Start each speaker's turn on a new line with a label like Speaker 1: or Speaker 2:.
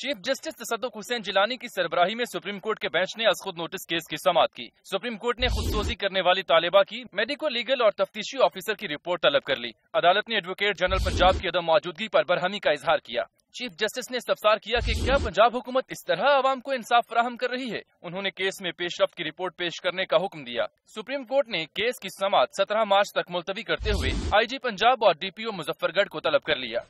Speaker 1: chief justice Tassaduq Hussain Jillani की सरबराही में सुप्रीम कोर्ट के बेंच ने अज खुद नोटिस केस की समाप्त की सुप्रीम कोर्ट ने खुद खुदसोजी करने वाली तालिबा की मेडिको लीगल और तफ्तीशी ऑफिसर की रिपोर्ट तलब कर ली अदालत ने एडवोकेट जनरल पंजाब की अदम मौजूदगी आरोप बरहमी का इजहार किया चीफ जस्टिस ने इस्तफसार किया की क्या पंजाब हुकूमत इस तरह आवाम को इंसाफ फराहम कर रही है उन्होंने केस में पेशरफ की रिपोर्ट पेश करने का हुक्म दिया सुप्रीम कोर्ट ने केस की समात सत्रह मार्च तक मुलतवी करते हुए आई जी पंजाब और डी पी ओ मुजफ्फरगढ़ को तलब कर लिया